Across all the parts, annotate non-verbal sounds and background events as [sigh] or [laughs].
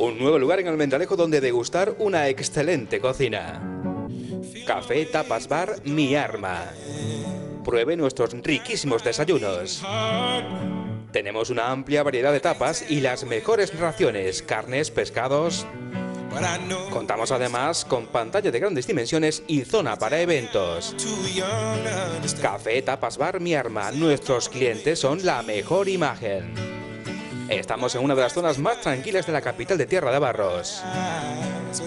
un nuevo lugar en el Mendalejo donde degustar una excelente cocina. Café Tapas Bar Mi Arma. Pruebe nuestros riquísimos desayunos. Tenemos una amplia variedad de tapas y las mejores raciones, carnes, pescados. Contamos además con pantalla de grandes dimensiones y zona para eventos. Café Tapas Bar Mi Arma, nuestros clientes son la mejor imagen. Estamos en una de las zonas más tranquilas de la capital de Tierra de Barros.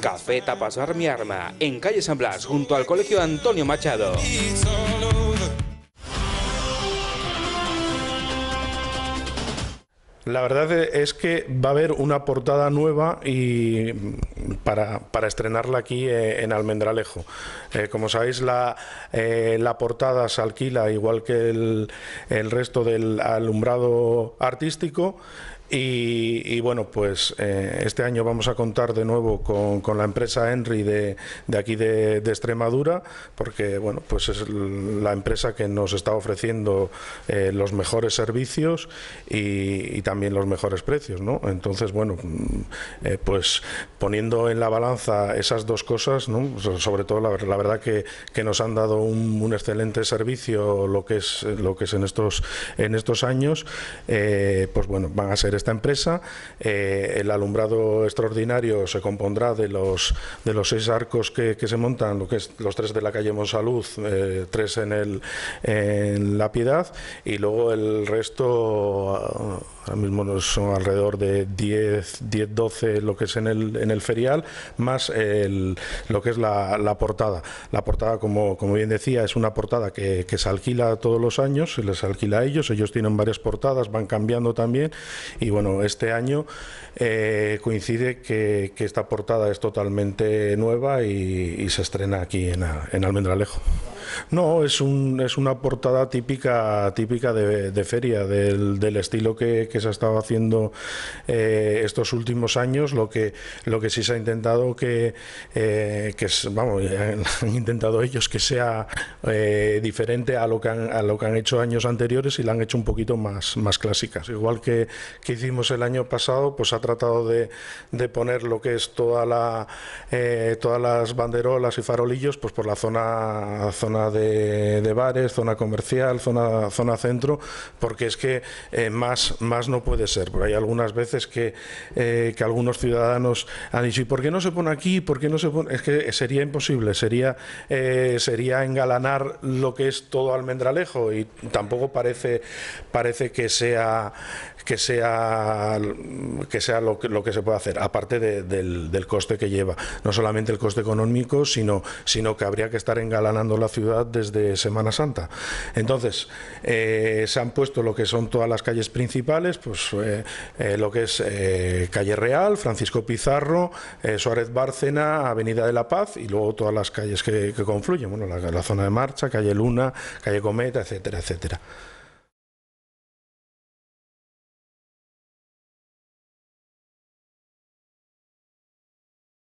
Café Tapas Mi Arma, en calle San Blas, junto al Colegio Antonio Machado. La verdad es que va a haber una portada nueva y para, para estrenarla aquí eh, en Almendralejo. Eh, como sabéis, la, eh, la, portada se alquila igual que el, el resto del alumbrado artístico. Y, bueno, pues este año vamos a contar de nuevo con, con la empresa Henry de, de aquí de, de, Extremadura, porque bueno, pues es la empresa que nos está ofreciendo los mejores servicios y, también los mejores precios, ¿no? Entonces, bueno, mm, pues poniendo en la balanza esas dos cosas, sobre todo la, verdad que, que, nos han dado un, excelente servicio lo que es lo que es en estos en estos años, eh, pues bueno, van a ser esta empresa. Eh, el alumbrado extraordinario se compondrá de los de los seis arcos que, se montan, lo que es los tres de la calle Monsalud, eh, tres en el en la Piedad y luego el resto Ahora mismo son alrededor de 10, 10 12 lo que es en el, en el ferial, más lo que es la, portada. La portada, como, bien decía, es una portada que, se alquila todos los años, se les alquila a ellos, ellos tienen varias portadas, van cambiando también. Y bueno, este año eh, coincide que, esta portada es totalmente nueva y, se estrena aquí en, en Almendralejo. No, es, un, es una portada típica, típica de, feria, del, del estilo que, que, se ha estado haciendo eh, estos últimos años. Lo que, lo que sí se ha intentado que, eh, que vamos, [laughs] han intentado ellos que sea eh, diferente a lo, que han, a lo que han hecho años anteriores y la han hecho un poquito más, más clásicas. Igual que, que hicimos el año pasado, pues ha tratado de, de poner lo que es toda la, todas las banderolas y farolillos pues por la zona, zona de, bares, zona comercial, zona, zona centro, porque es que eh, más, más no puede ser. por hay algunas veces que, eh, que algunos ciudadanos han dicho, ¿y por qué no se pone aquí? ¿Por qué no se pone? Es que sería imposible, sería, eh, sería engalanar lo que es todo almendralejo y tampoco parece, parece que sea que sea que sea lo que, lo que se puede hacer, aparte del, del coste que lleva. No solamente el coste económico, sino, sino que habría que estar engalanando la ciudad desde Semana Santa. Entonces, eh, se han puesto lo que son todas las calles principales, pues eh, eh, lo que es Calle Real, Francisco Pizarro, Suárez Bárcena, Avenida de la Paz y luego todas las calles que, confluyen, bueno, la zona de marcha, Calle Luna, Calle Cometa, etcétera, etcétera.